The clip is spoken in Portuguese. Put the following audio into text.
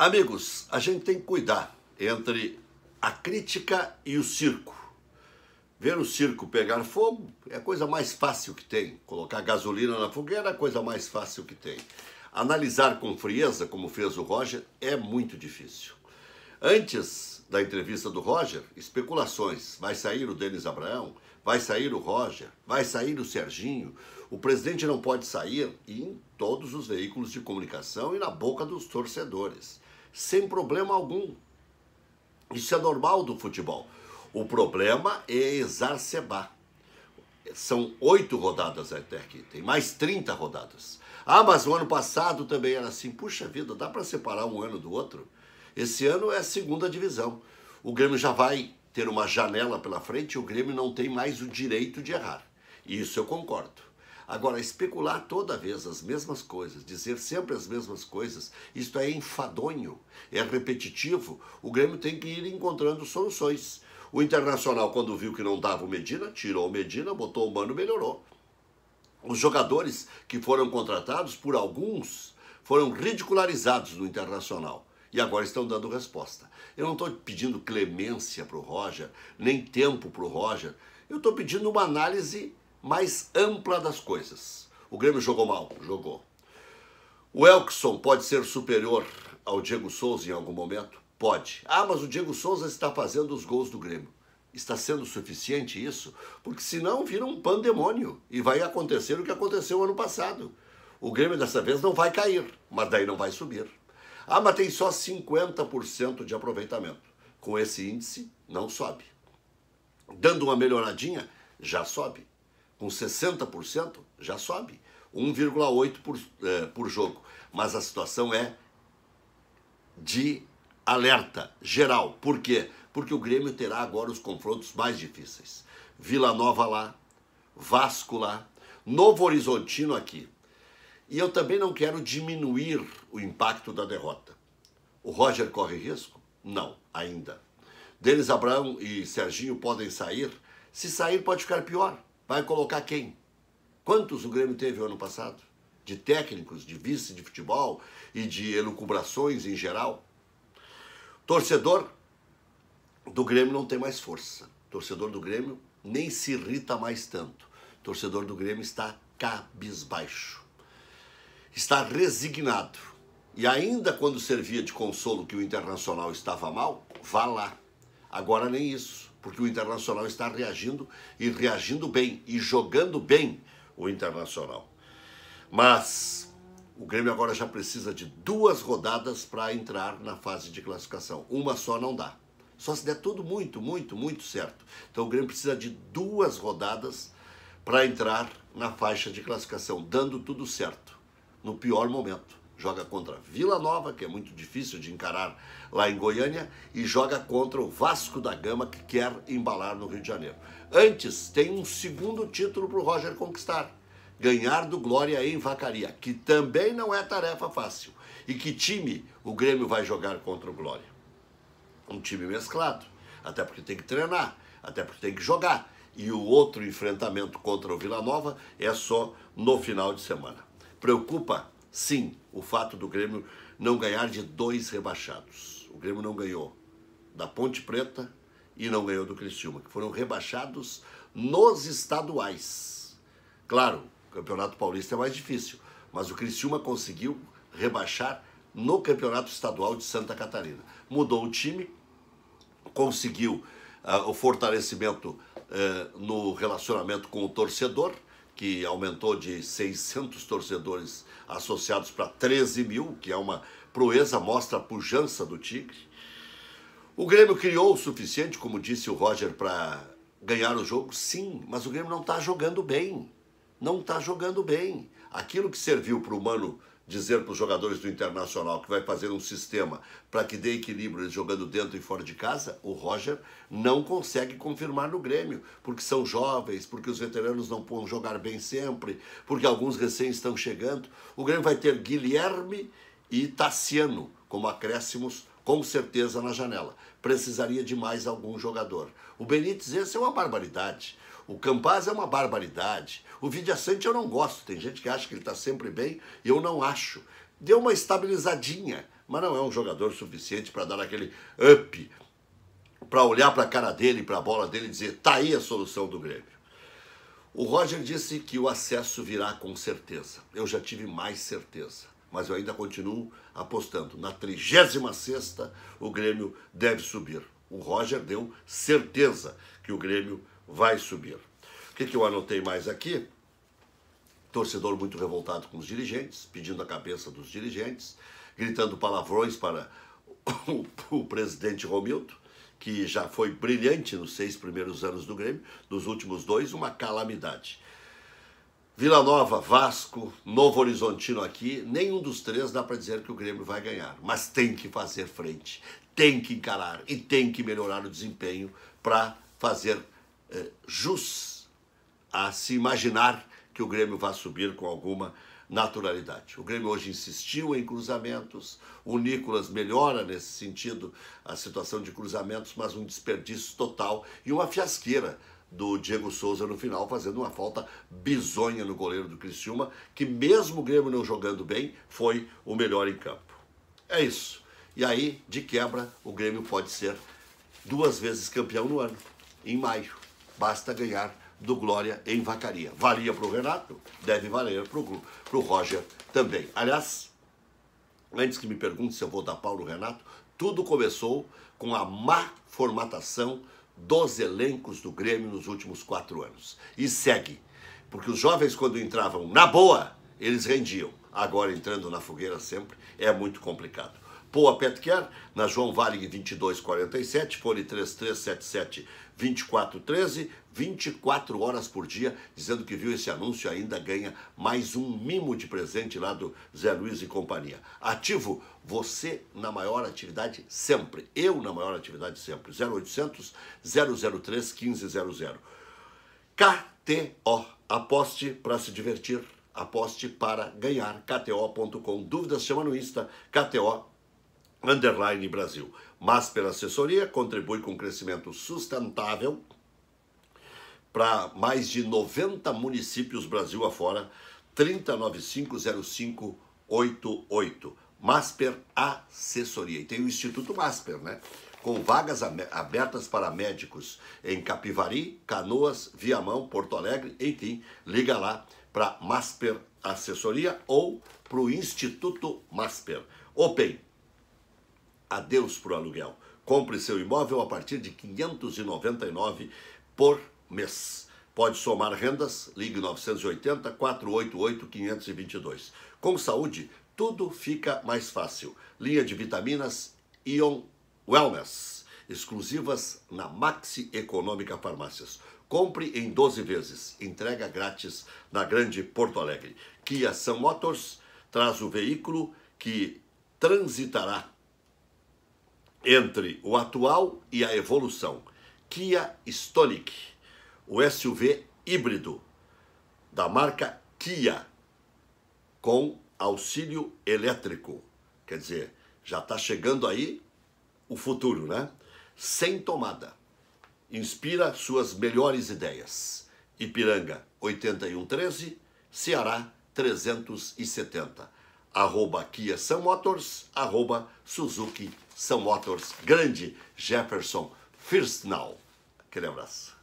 Amigos, a gente tem que cuidar entre a crítica e o circo. Ver o circo pegar fogo é a coisa mais fácil que tem. Colocar gasolina na fogueira é a coisa mais fácil que tem. Analisar com frieza, como fez o Roger, é muito difícil. Antes da entrevista do Roger, especulações. Vai sair o Denis Abraão? Vai sair o Roger? Vai sair o Serginho? O presidente não pode sair? E em todos os veículos de comunicação e na boca dos torcedores sem problema algum. Isso é normal do futebol. O problema é exacerbar. São oito rodadas até aqui, tem mais 30 rodadas. Ah, mas o ano passado também era assim. Puxa vida, dá para separar um ano do outro? Esse ano é a segunda divisão. O Grêmio já vai ter uma janela pela frente, o Grêmio não tem mais o direito de errar. Isso eu concordo. Agora, especular toda vez as mesmas coisas, dizer sempre as mesmas coisas, isto é enfadonho, é repetitivo. O Grêmio tem que ir encontrando soluções. O Internacional, quando viu que não dava o Medina, tirou o Medina, botou o Mano, melhorou. Os jogadores que foram contratados por alguns foram ridicularizados no Internacional e agora estão dando resposta. Eu não estou pedindo clemência para o Roger, nem tempo para o Roger. Eu estou pedindo uma análise mais ampla das coisas. O Grêmio jogou mal, jogou. O Elkson pode ser superior ao Diego Souza em algum momento? Pode. Ah, mas o Diego Souza está fazendo os gols do Grêmio. Está sendo suficiente isso? Porque senão vira um pandemônio e vai acontecer o que aconteceu ano passado. O Grêmio dessa vez não vai cair, mas daí não vai subir. Ah, mas tem só 50% de aproveitamento. Com esse índice, não sobe. Dando uma melhoradinha, já sobe com 60%, já sobe. 1,8 por, eh, por jogo. Mas a situação é de alerta geral. Por quê? Porque o Grêmio terá agora os confrontos mais difíceis. Vila Nova lá, Vasco lá, Novo Horizontino aqui. E eu também não quero diminuir o impacto da derrota. O Roger corre risco? Não, ainda. Denis Abraão e Serginho podem sair? Se sair, pode ficar pior. Vai colocar quem? Quantos o Grêmio teve ano passado? De técnicos, de vice de futebol e de elucubrações em geral? Torcedor do Grêmio não tem mais força. Torcedor do Grêmio nem se irrita mais tanto. Torcedor do Grêmio está cabisbaixo. Está resignado. E ainda quando servia de consolo que o Internacional estava mal, vá lá. Agora nem isso porque o Internacional está reagindo e reagindo bem e jogando bem o Internacional. Mas o Grêmio agora já precisa de duas rodadas para entrar na fase de classificação. Uma só não dá. Só se der tudo muito, muito, muito certo. Então o Grêmio precisa de duas rodadas para entrar na faixa de classificação, dando tudo certo, no pior momento. Joga contra Vila Nova, que é muito difícil de encarar lá em Goiânia, e joga contra o Vasco da Gama, que quer embalar no Rio de Janeiro. Antes, tem um segundo título para o Roger conquistar. Ganhar do Glória em Vacaria, que também não é tarefa fácil. E que time o Grêmio vai jogar contra o Glória? Um time mesclado. Até porque tem que treinar, até porque tem que jogar e o outro enfrentamento contra o Vila Nova é só no final de semana. Preocupa Sim, o fato do Grêmio não ganhar de dois rebaixados. O Grêmio não ganhou da Ponte Preta e não ganhou do Criciúma, que foram rebaixados nos estaduais. Claro, o Campeonato Paulista é mais difícil, mas o Criciúma conseguiu rebaixar no Campeonato Estadual de Santa Catarina. Mudou o time, conseguiu uh, o fortalecimento uh, no relacionamento com o torcedor, que aumentou de 600 torcedores associados para 13 mil, que é uma proeza, mostra a pujança do Tigre. O Grêmio criou o suficiente, como disse o Roger, para ganhar o jogo? Sim, mas o Grêmio não está jogando bem. Não está jogando bem. Aquilo que serviu para o Mano dizer para os jogadores do Internacional que vai fazer um sistema para que dê equilíbrio eles jogando dentro e fora de casa, o Roger não consegue confirmar no Grêmio, porque são jovens, porque os veteranos não vão jogar bem sempre, porque alguns recém estão chegando. O Grêmio vai ter Guilherme e Tassiano como acréscimos com certeza na janela. Precisaria de mais algum jogador. O Benítez, esse é uma barbaridade. O Campaz é uma barbaridade. O Vidiacente eu não gosto. Tem gente que acha que ele está sempre bem, e eu não acho. Deu uma estabilizadinha, mas não é um jogador suficiente para dar aquele up, para olhar para a cara dele, para a bola dele e dizer: tá aí a solução do Grêmio. O Roger disse que o acesso virá com certeza. Eu já tive mais certeza, mas eu ainda continuo apostando. Na 36 o Grêmio deve subir. O Roger deu certeza que o Grêmio vai subir. O que, que eu anotei mais aqui? Torcedor muito revoltado com os dirigentes, pedindo a cabeça dos dirigentes, gritando palavrões para o, o presidente Romildo, que já foi brilhante nos seis primeiros anos do Grêmio, nos últimos dois, uma calamidade. Vila Nova, Vasco, Novo Horizontino aqui, nenhum dos três dá para dizer que o Grêmio vai ganhar, mas tem que fazer frente, tem que encarar e tem que melhorar o desempenho para fazer frente eh, jus a se imaginar que o Grêmio vá subir com alguma naturalidade. O Grêmio hoje insistiu em cruzamentos, o Nicolas melhora nesse sentido a situação de cruzamentos, mas um desperdício total e uma fiasqueira do Diego Souza no final, fazendo uma falta bizonha no goleiro do Criciúma, que mesmo o Grêmio não jogando bem, foi o melhor em campo. É isso. E aí, de quebra, o Grêmio pode ser duas vezes campeão no ano, em maio basta ganhar do Glória em Vacaria. Valia para o Renato, deve valer para o Roger também. Aliás, antes que me pergunte se eu vou dar pau no Renato, tudo começou com a má formatação dos elencos do Grêmio nos últimos quatro anos. E segue, porque os jovens, quando entravam na boa, eles rendiam. Agora, entrando na fogueira sempre, é muito complicado. Poa Petcare, na João Vale 2247, fone 3377 2413, 24 horas por dia, dizendo que viu esse anúncio ainda ganha mais um mimo de presente lá do Zé Luiz e companhia. Ativo, você na maior atividade sempre, eu na maior atividade sempre, 0800 003 1500. KTO, aposte para se divertir aposte para ganhar. KTO.com. Dúvidas, chama no Insta, KTO underline Brasil, mas pela assessoria contribui com um crescimento sustentável para mais de 90 municípios Brasil afora, 30950588, Masper Assessoria. E tem o Instituto Masper, né? Com vagas abertas para médicos em Capivari, Canoas, Viamão, Porto Alegre, enfim, liga lá para Masper Assessoria ou para o Instituto Masper. Open adeus para o aluguel. Compre seu imóvel a partir de 599 por mês. Pode somar rendas, ligue 980 488 522. Com saúde, tudo fica mais fácil. Linha de vitaminas Ion Wellness, exclusivas na Maxi Econômica Farmácias. Compre em 12 vezes. Entrega grátis na Grande Porto Alegre. Kia Sam Motors traz o veículo que transitará entre o atual e a evolução. Kia Stonic, o SUV híbrido da marca Kia, com auxílio elétrico. Quer dizer, já está chegando aí o futuro, né? Sem tomada. Inspira suas melhores ideias. Ipiranga 8113, Ceará 370. Arroba Kia Sam Motors, arroba Suzuki são Motors Grande Jefferson First Now. Aquele abraço.